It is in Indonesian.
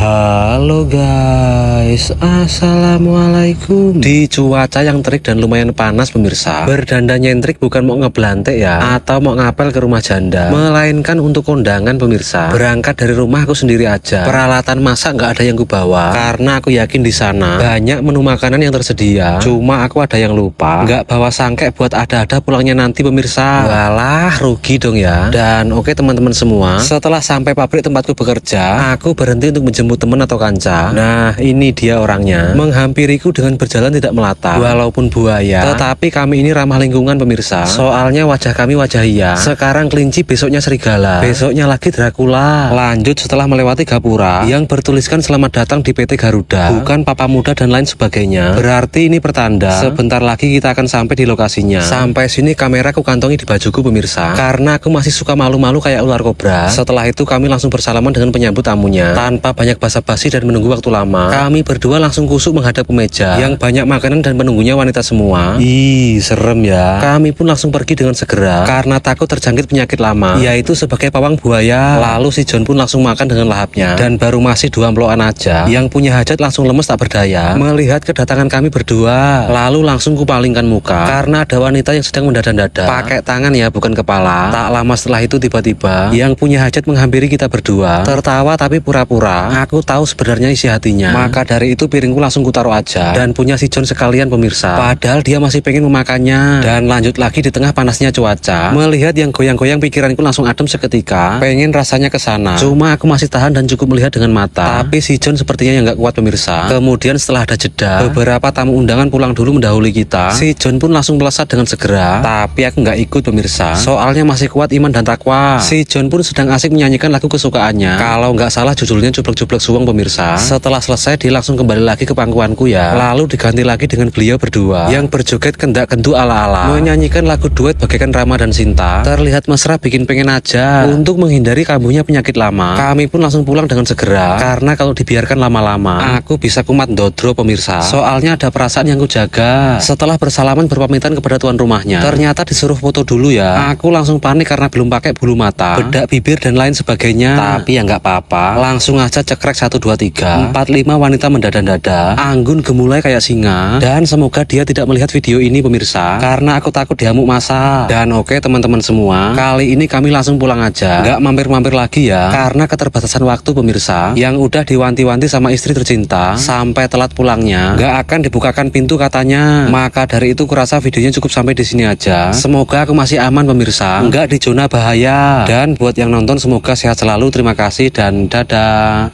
Halo guys, Assalamualaikum Di cuaca yang terik dan lumayan panas pemirsa Berdandan nyentrik bukan mau ngebelantik ya Atau mau ngapel ke rumah janda Melainkan untuk kondangan pemirsa Berangkat dari rumah aku sendiri aja Peralatan masak nggak ada yang kubawa Karena aku yakin di sana Banyak menu makanan yang tersedia Cuma aku ada yang lupa Nggak bawa sangkek buat ada-ada pulangnya nanti pemirsa Walah, rugi dong ya Dan oke okay, teman-teman semua Setelah sampai pabrik tempatku bekerja Aku berhenti untuk menjemput ketemu teman atau kanca. Nah, ini dia orangnya. Menghampiriku dengan berjalan tidak melata, walaupun buaya. Tetapi kami ini ramah lingkungan pemirsa. Soalnya wajah kami wajah iya. Sekarang kelinci, besoknya serigala. Besoknya lagi Dracula. Lanjut setelah melewati gapura yang bertuliskan selamat datang di PT Garuda, bukan Papa Muda dan lain sebagainya. Berarti ini pertanda sebentar lagi kita akan sampai di lokasinya. Sampai sini kamera ku kantongi di bajuku pemirsa karena aku masih suka malu-malu kayak ular kobra. Setelah itu kami langsung bersalaman dengan penyambut tamunya tanpa banyak basa basi dan menunggu waktu lama, kami berdua langsung kusuk menghadap ke meja yang banyak makanan dan menunggunya wanita semua. Ih, serem ya. Kami pun langsung pergi dengan segera karena takut terjangkit penyakit lama, yaitu sebagai pawang buaya. Lalu si John pun langsung makan dengan lahapnya dan baru masih dua emploan aja. Yang punya hajat langsung lemes tak berdaya melihat kedatangan kami berdua. Lalu langsung kupalingkan muka karena ada wanita yang sedang mendadak-dadak. Pakai tangan ya, bukan kepala. Tak lama setelah itu tiba-tiba yang punya hajat menghampiri kita berdua, tertawa tapi pura-pura aku tahu sebenarnya isi hatinya. Maka dari itu piringku langsung kutaruh aja dan punya si John sekalian pemirsa. Padahal dia masih pengen memakannya dan lanjut lagi di tengah panasnya cuaca. Melihat yang goyang-goyang pikiranku langsung adem seketika. Pengen rasanya ke sana. Cuma aku masih tahan dan cukup melihat dengan mata. Tapi si John sepertinya yang gak kuat pemirsa. Kemudian setelah ada jeda, beberapa tamu undangan pulang dulu mendahului kita. Si John pun langsung melesat dengan segera. Tapi aku gak ikut pemirsa. Soalnya masih kuat iman dan takwa. Si John pun sedang asik menyanyikan lagu kesukaannya. Kalau nggak salah judulnya cuplek-cuplek Suweng pemirsa. Setelah selesai dia langsung kembali lagi ke pangkuanku ya. Lalu diganti lagi dengan beliau berdua yang berjoget kendak kentu ala-ala. Menyanyikan lagu duet bagaikan Rama dan Sinta. Terlihat mesra bikin pengen aja. Untuk menghindari kambuhnya penyakit lama, kami pun langsung pulang dengan segera karena kalau dibiarkan lama-lama, aku bisa kumat dodro pemirsa. Soalnya ada perasaan yang kujaga. Setelah bersalaman berpamitan kepada tuan rumahnya, ternyata disuruh foto dulu ya. Aku langsung panik karena belum pakai bulu mata, bedak bibir dan lain sebagainya. Tapi ya nggak apa-apa, langsung aja cekrek track 123 45 wanita mendadak dada Anggun gemulai kayak singa Dan semoga dia tidak melihat video ini pemirsa Karena aku takut diamuk masa Dan oke okay, teman-teman semua Kali ini kami langsung pulang aja Nggak mampir-mampir lagi ya Karena keterbatasan waktu pemirsa Yang udah diwanti-wanti sama istri tercinta Sampai telat pulangnya Nggak akan dibukakan pintu katanya Maka dari itu kurasa videonya cukup sampai di sini aja Semoga aku masih aman pemirsa Nggak di zona bahaya Dan buat yang nonton semoga sehat selalu Terima kasih dan dadah